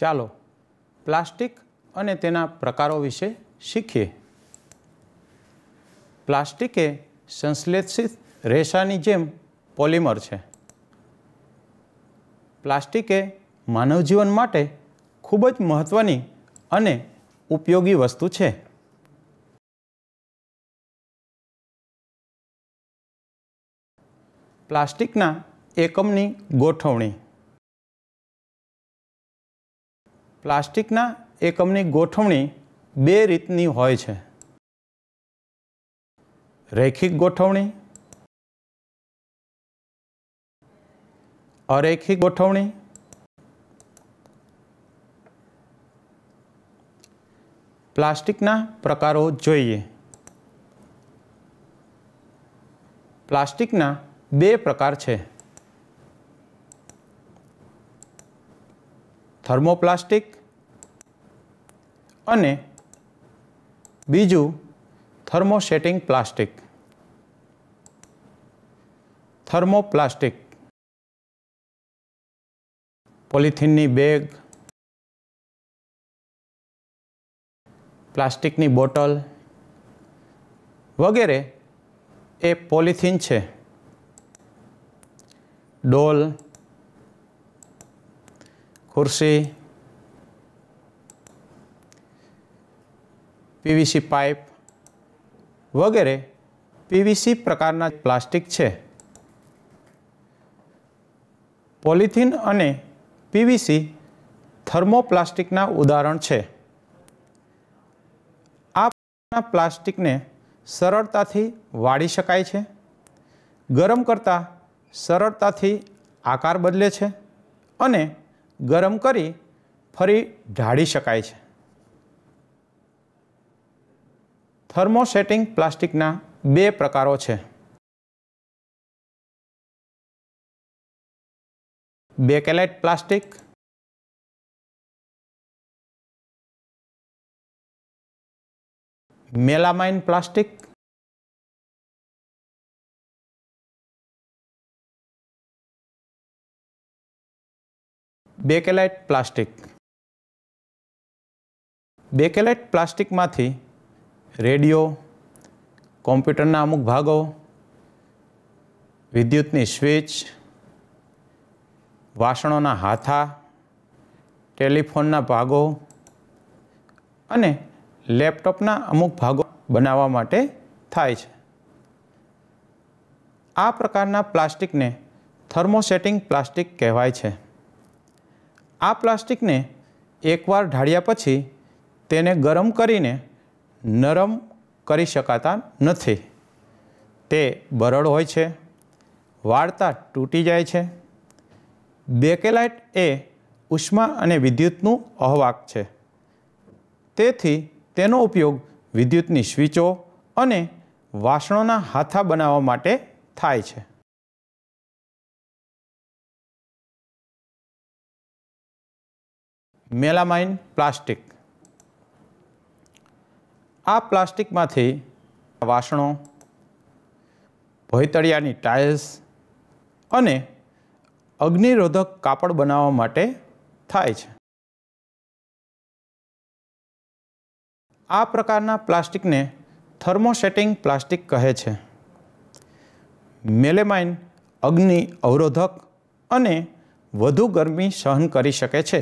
ચાલો પ્લાસ્ટિક અને તેના પ્રકારો વિશે શીખીએ પ્લાસ્ટિક એ સંશ્લેષિત રેસાની જેમ પોલિમર છે પ્લાસ્ટિક એ માનવજીવન માટે ખૂબ જ મહત્ત્વની અને ઉપયોગી વસ્તુ છે પ્લાસ્ટિકના એકમની ગોઠવણી પ્લાસ્ટિકના એકમની ગોઠવણી બે રીતની હોય છે રૈખિક ગોઠવણી અરેખિક ગોઠવણી પ્લાસ્ટિકના પ્રકારો જોઈએ પ્લાસ્ટિકના બે પ્રકાર છે થર્મોપ્લાસ્ટિક અને બીજું થર્મોસેટિંગ પ્લાસ્ટિક થર્મોપ્લાસ્ટિક પોલિથિનની બેગ પ્લાસ્ટિકની બોટલ વગેરે એ પોલિથિન છે ડોલ ખુરશી પીવીસી પાઇપ વગેરે પીવીસી પ્રકારના પ્લાસ્ટિક છે પોલિથિન અને પીવીસી થર્મોપ્લાસ્ટિકના ઉદાહરણ છે આ પ્લાસ્ટિકને સરળતાથી વાળી શકાય છે ગરમ કરતાં સરળતાથી આકાર બદલે છે અને ગરમ કરી ફરી ઢાળી શકાય છે થર્મોસેટિંગ પ્લાસ્ટિકના બે પ્રકારો છે bakelite plastic melamine plastic bakelite plastic bakelite પ્લાસ્ટિકમાંથી રેડિયો કોમ્પ્યુટરના અમુક ભાગો વિદ્યુતની સ્વિચ વાસણોના હાથા ટેલિફોનના ભાગો અને લેપટોપના અમુક ભાગો બનાવવા માટે થાય છે આ પ્રકારના પ્લાસ્ટિકને થર્મોસેટિંગ પ્લાસ્ટિક કહેવાય છે આ પ્લાસ્ટિકને એકવાર ઢાળ્યા પછી તેને ગરમ કરીને નરમ કરી શકાતા નથી તે બરડ હોય છે વાળતા તૂટી જાય છે બેકેલાઇટ એ ઉષ્મા અને વિદ્યુતનું અહવાક છે તેથી તેનો ઉપયોગ વિદ્યુતની સ્વીચો અને વાસણોના હાથા બનાવવા માટે થાય છે મેલામાઇન પ્લાસ્ટિક આ પ્લાસ્ટિકમાંથી વાસણો ભોયતળિયાની ટાઇલ્સ અને અગ્નિરોધક કાપડ બનાવવા માટે થાય છે આ પ્રકારના પ્લાસ્ટિકને થર્મોસેટિંગ પ્લાસ્ટિક કહે છે મેલેમાઇન અગ્નિ અવરોધક અને વધુ ગરમી સહન કરી શકે છે